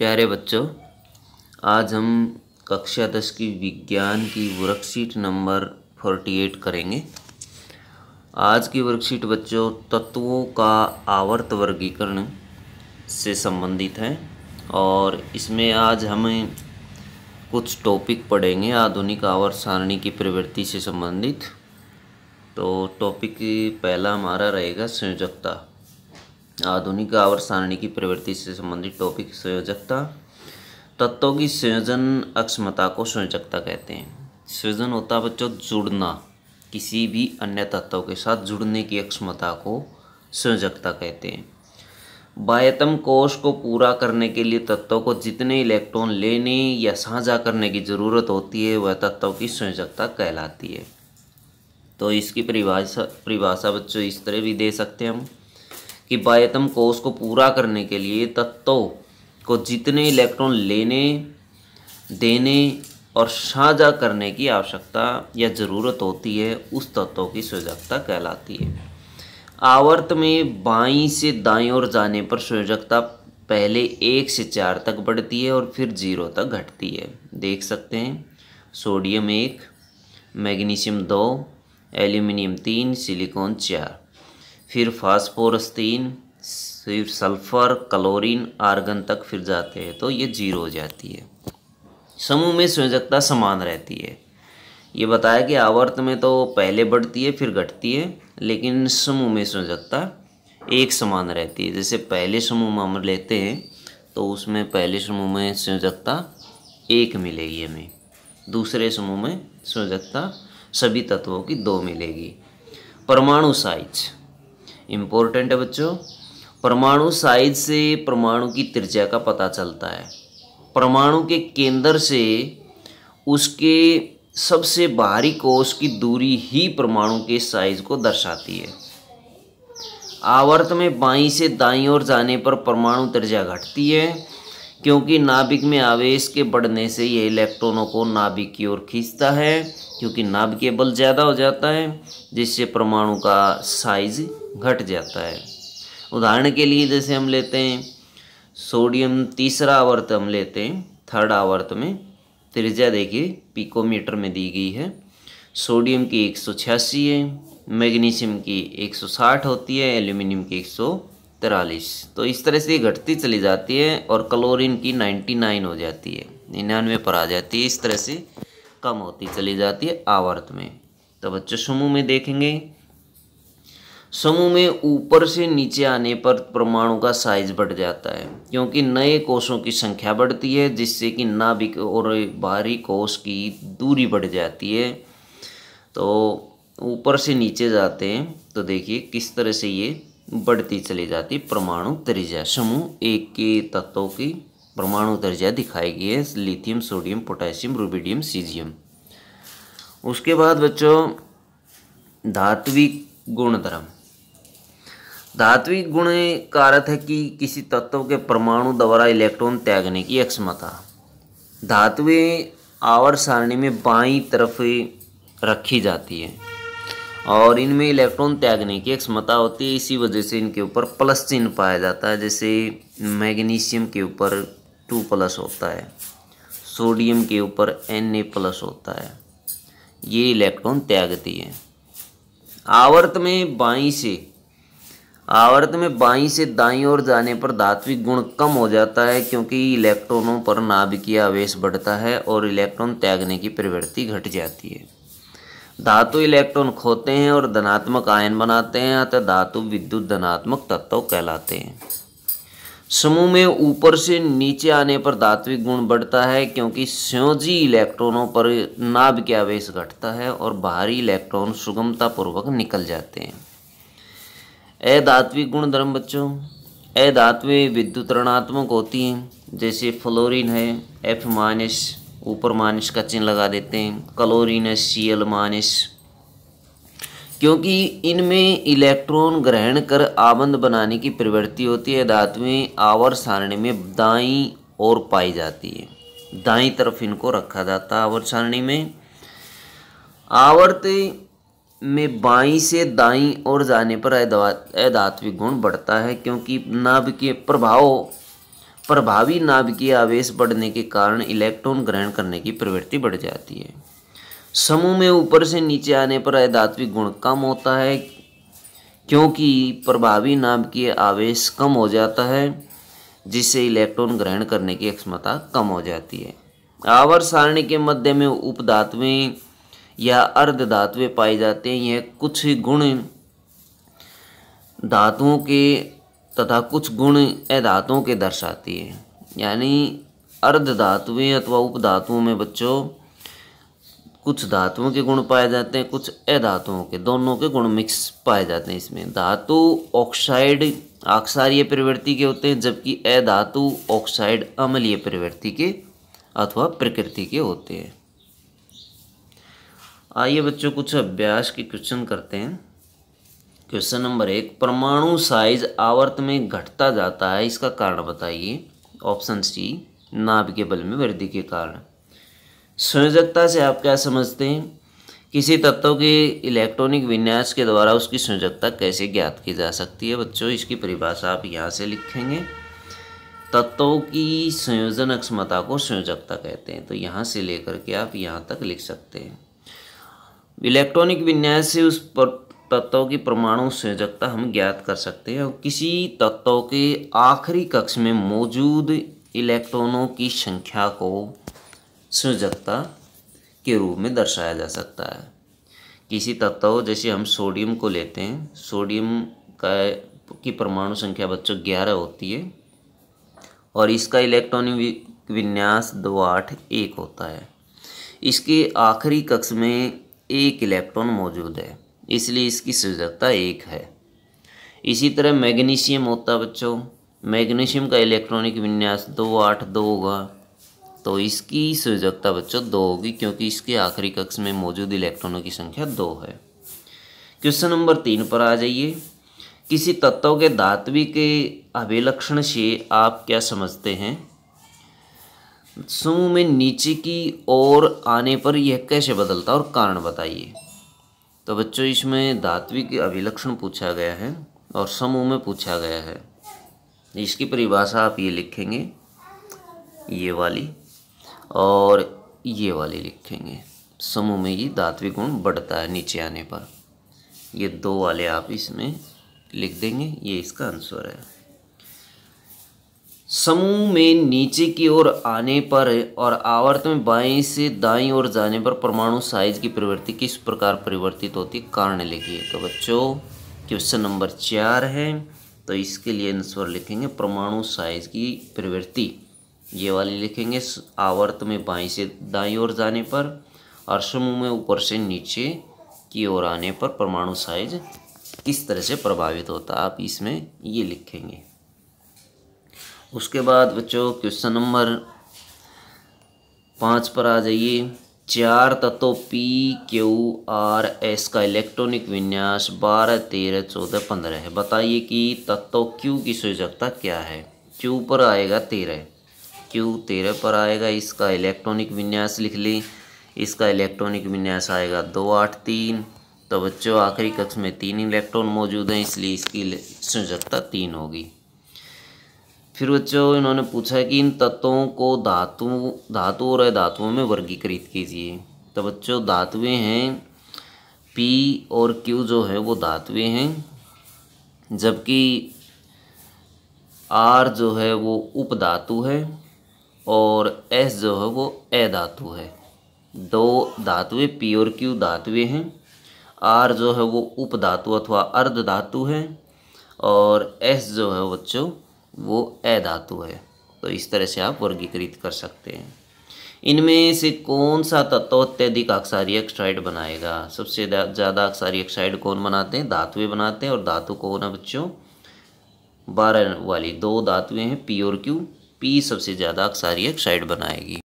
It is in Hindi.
प्यारे बच्चों आज हम कक्षा दस की विज्ञान की वर्कशीट नंबर फोर्टी एट करेंगे आज की वर्कशीट बच्चों तत्वों का आवर्त वर्गीकरण से संबंधित है और इसमें आज हमें कुछ टॉपिक पढ़ेंगे आधुनिक आवर्त सारणी की प्रवृत्ति से संबंधित तो टॉपिक पहला हमारा रहेगा संयोजकता आधुनिक आवर सारणी की प्रवृत्ति से संबंधित टॉपिक संयोजकता तत्वों की संयोजन अक्षमता को संयोजकता कहते हैं संयोजन होता है बच्चों जुड़ना किसी भी अन्य तत्वों के साथ जुड़ने की अक्षमता को संयोजकता कहते हैं बाह्यतम कोष को पूरा करने के लिए तत्वों को जितने इलेक्ट्रॉन लेने या साझा करने की ज़रूरत होती है वह तत्वों की संयोजकता कहलाती है तो इसकी परिभाषा परिभाषा बच्चों इस तरह भी दे सकते हैं हम कि बायतम कोष को पूरा करने के लिए तत्वों को जितने इलेक्ट्रॉन लेने देने और साझा करने की आवश्यकता या ज़रूरत होती है उस तत्वों की संयोजकता कहलाती है आवर्त में बाई से दाई ओर जाने पर संयोजकता पहले एक से चार तक बढ़ती है और फिर जीरो तक घटती है देख सकते हैं सोडियम एक मैग्नीशियम दो एल्यूमिनियम तीन सिलिकॉन चार फिर तीन फिर सल्फर क्लोरीन आर्गन तक फिर जाते हैं तो ये जीरो हो जाती है समूह में संयोजकता समान रहती है ये बताया कि आवर्त में तो पहले बढ़ती है फिर घटती है लेकिन समूह में संयोजकता एक समान रहती है जैसे पहले समूह में हम लेते हैं तो उसमें पहले समूह में संयोजकता एक मिलेगी हमें दूसरे समूह में संयोजकता सभी तत्वों की दो मिलेगी परमाणु साइज इम्पोर्टेंट है बच्चों परमाणु साइज से परमाणु की त्रिज्या का पता चलता है परमाणु के केंद्र से उसके सबसे बाहरी कोश की दूरी ही परमाणु के साइज को दर्शाती है आवर्त में बाई से दाई ओर जाने पर परमाणु त्रिज्या घटती है क्योंकि नाभिक में आवेश के बढ़ने से यह इलेक्ट्रॉनों को नाभिक की ओर खींचता है क्योंकि नाभिकीय बल ज़्यादा हो जाता है जिससे परमाणु का साइज घट जाता है उदाहरण के लिए जैसे हम लेते हैं सोडियम तीसरा आवर्त हम लेते हैं थर्ड आवर्त में त्रिज्या देखिए पिकोमीटर में दी गई है सोडियम की एक सौ छियासी है मैग्नीशियम की एक सौ साठ होती है एल्यूमिनियम की एक सौ तिरालीस तो इस तरह से घटती चली जाती है और क्लोरीन की नाइन्टी नाइन हो जाती है निन्यानवे पर आ जाती है इस तरह से कम होती चली जाती है आवर्त में तो बच्चों समूह में देखेंगे समूह में ऊपर से नीचे आने पर परमाणु का साइज बढ़ जाता है क्योंकि नए कोषों की संख्या बढ़ती है जिससे कि नाभिक और बाहरी कोष की दूरी बढ़ जाती है तो ऊपर से नीचे जाते हैं तो देखिए किस तरह से ये बढ़ती चली जाती परमाणु त्रिज्या समूह एक के तत्वों की परमाणु त्रिज्या दिखाई गई है lithium sodium potassium rubidium caesium उसके बाद बच्चों धात्विक गुणधर्म धात्विक गुण का अर्थ है कि किसी तत्व के परमाणु द्वारा इलेक्ट्रॉन त्यागने की अक्षमता धातुएँ आवर सारणी में बाई तरफ रखी जाती है और इनमें इलेक्ट्रॉन त्यागने की क्षमता होती है इसी वजह से इनके ऊपर प्लस चिन्ह पाया जाता है जैसे मैग्नीशियम के ऊपर टू प्लस होता है सोडियम के ऊपर एन ए प्लस होता है ये इलेक्ट्रॉन त्यागती है आवर्त में बाई से आवर्त में बाई से दाई ओर जाने पर धात्विक गुण कम हो जाता है क्योंकि इलेक्ट्रॉनों पर नाभिकीय आवेश बढ़ता है और इलेक्ट्रॉन त्यागने की प्रवृत्ति घट जाती है धातु इलेक्ट्रॉन खोते हैं और धनात्मक आयन बनाते हैं अतः धातु विद्युत धनात्मक तत्व कहलाते हैं समूह में ऊपर से नीचे आने पर धात्विक गुण बढ़ता है क्योंकि स्योजी इलेक्ट्रॉनों पर नाभ के आवेश घटता है और बाहरी इलेक्ट्रॉन सुगमतापूर्वक निकल जाते हैं अधात्विक गुण धर्म बच्चों अधात्वे विद्युत ऋणात्मक होती हैं जैसे फ्लोरीन है एफ माइनस ऊपर माइनस का चिन्ह लगा देते हैं क्लोरीन है सी एल माइनस क्योंकि इनमें इलेक्ट्रॉन ग्रहण कर आबंध बनाने की प्रवृत्ति होती है धातुएं आवर सारणी में दाई और पाई जाती है दाई तरफ इनको रखा जाता है आवर सारणी में आवर्त में बाई से दाई और जाने पर अधात्विक गुण बढ़ता है क्योंकि नाभ के प्रभाव प्रभावी नाभ के आवेश बढ़ने के कारण इलेक्ट्रॉन ग्रहण करने की प्रवृत्ति बढ़ जाती है समूह में ऊपर से नीचे आने पर अधात्विक गुण कम होता है क्योंकि प्रभावी नाभ के आवेश कम हो जाता है जिससे इलेक्ट्रॉन ग्रहण करने की क्षमता कम हो जाती है आवर सारणी के मध्य में उपधातुएं या अर्ध धातुएँ पाए जाते हैं यह कुछ गुण धातुओं के तथा कुछ गुण अधातुओं के दर्शाती है यानी अर्ध धातुएँ अथवा उपधातुओं में बच्चों कुछ धातुओं के गुण पाए जाते हैं कुछ अधातुओं के दोनों के गुण मिक्स पाए जाते हैं इसमें धातु ऑक्साइड आक्सारीय प्रवृत्ति के होते हैं जबकि अधातु ऑक्साइड अम्लीय प्रवृत्ति के अथवा प्रकृति के होते हैं आइए बच्चों कुछ अभ्यास के क्वेश्चन करते हैं क्वेश्चन नंबर एक परमाणु साइज आवर्त में घटता जाता है इसका कारण बताइए ऑप्शन सी नाभ के बल में वृद्धि के कारण संयोजकता से आप क्या समझते हैं किसी तत्व के इलेक्ट्रॉनिक विन्यास के द्वारा उसकी संयोजकता कैसे ज्ञात की जा सकती है बच्चों इसकी परिभाषा आप यहाँ से लिखेंगे तत्वों की संयोजन अक्षमता को संयोजकता कहते हैं तो यहाँ से लेकर के आप यहाँ तक लिख सकते हैं इलेक्ट्रॉनिक विन्यास से उस पर तत्व की परमाणु संयोजकता हम ज्ञात कर सकते हैं और किसी तत्व के आखिरी कक्ष में मौजूद इलेक्ट्रॉनों की संख्या को संयोजकता के रूप में दर्शाया जा सकता है किसी तत्व जैसे हम सोडियम को लेते हैं सोडियम का की परमाणु संख्या बच्चों ग्यारह होती है और इसका इलेक्ट्रॉनिक विन्यास दो आठ एक होता है इसके आखिरी कक्ष में एक इलेक्ट्रॉन मौजूद है इसलिए इसकी सजगता एक है इसी तरह मैग्नीशियम होता बच्चों मैग्नीशियम का इलेक्ट्रॉनिक विन्यास दो आठ दो होगा तो इसकी सजगता बच्चों दो होगी क्योंकि इसके आखिरी कक्ष में मौजूद इलेक्ट्रॉनों की संख्या दो है क्वेश्चन नंबर तीन पर आ जाइए किसी तत्व के धातवी के अभिलक्षण से आप क्या समझते हैं समूह में नीचे की ओर आने पर यह कैसे बदलता और कारण बताइए तो बच्चों इसमें धात्विक के अभिलक्षण पूछा गया है और समूह में पूछा गया है इसकी परिभाषा आप ये लिखेंगे ये वाली और ये वाली लिखेंगे समूह में ये धात्विक गुण बढ़ता है नीचे आने पर ये दो वाले आप इसमें लिख देंगे ये इसका आंसर है समूह में नीचे की ओर आने पर और आवर्त में बाएं से दाईं ओर जाने पर परमाणु साइज की प्रवृत्ति किस प्रकार परिवर्तित होती कारण लिखिए तो बच्चों क्वेश्चन नंबर चार है तो इसके लिए आंसर लिखेंगे परमाणु साइज की प्रवृत्ति ये वाली लिखेंगे आवर्त में बाएं से दाईं ओर जाने पर और समूह में ऊपर से नीचे की ओर आने पर परमाणु साइज किस तरह से प्रभावित होता आप इसमें ये लिखेंगे उसके बाद बच्चों क्वेश्चन नंबर पाँच पर आ जाइए चार तत्व पी क्यू आर एस का इलेक्ट्रॉनिक विन्यास बारह तेरह चौदह पंद्रह है बताइए कि तत्व क्यू की सयोजकता क्या है क्यू पर आएगा तेरह क्यू तेरह पर आएगा इसका इलेक्ट्रॉनिक विन्यास लिख लें इसका इलेक्ट्रॉनिक विन्यास आएगा दो आठ तीन तो बच्चों आखिरी कक्ष में तीन इलेक्ट्रॉन मौजूद हैं इसलिए इसकी सयोजकता तीन होगी फिर बच्चों इन्होंने पूछा है कि इन तत्वों को धातु धातु और अधातुओं में वर्गीकृत कीजिए तो बच्चों धातुएँ हैं पी और क्यू जो है वो धातुएँ हैं जबकि आर जो है वो उपधातु है और एस जो है वो ए धातु है दो धातुएं पी और क्यू धातुएं हैं आर जो है वो उपधातु अथवा अर्ध धातु है और एस जो है बच्चों वो ए धातु है तो इस तरह से आप वर्गीकृत कर सकते हैं इनमें से कौन सा तत्व अत्यधिक आक्सारी ऑक्साइड बनाएगा सबसे ज़्यादा आक्सारी ऑक्साइड कौन बनाते हैं धातुए बनाते हैं और धातु कौन है बच्चों बारह वाली दो धातुएँ हैं पी और क्यू पी सबसे ज़्यादा आक्सारी ऑक्साइड बनाएगी